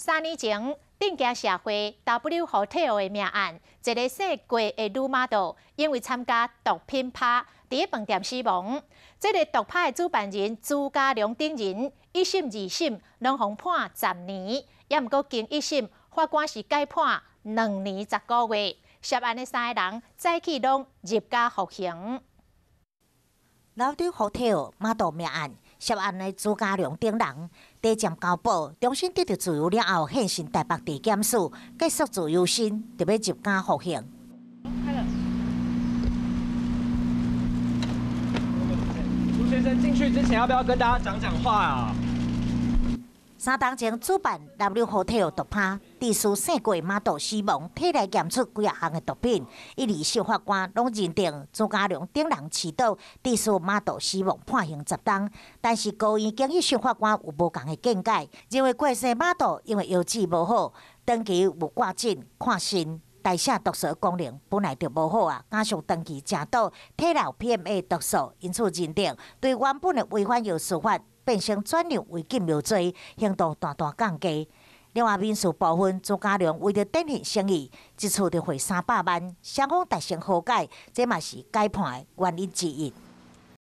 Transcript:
三年前，顶惊社会 “W Hotel” 的命案，一个涉过的女 model，因为参加毒品派，伫一饭店死亡。这个毒派诶，主办人朱家良等人一审、二审两方判十年，也毋过经一审，法官是改判两年十个月。涉案诶三人，再次拢入家服刑。W Hotel 马道命案。涉案的朱家良等人多渐交保，重新得到自由了后，现身台北地检署，结束自由身，准备入监服刑。朱先生进去之前，要不要跟大家讲讲话啊？三当前主办 Hotel 毒案，第四省马道死亡，体内检出几啊项的毒品。一、二审法官拢认定朱家良等人持刀，第四马道死亡判刑十档。但是高院经一审法官有无同的见解，认为过世马道因为药治无好，长期无挂证、看肾、代谢毒素功能本来就无好啊，加上长期食毒，体内 PM a 毒素，因此认定对原本的违反药事法变成转让为禁药罪，行动大大降低。另外，民事部分朱家良为了短线生意，一次就汇三百万，双方达成和解，这嘛是改判的原因之一。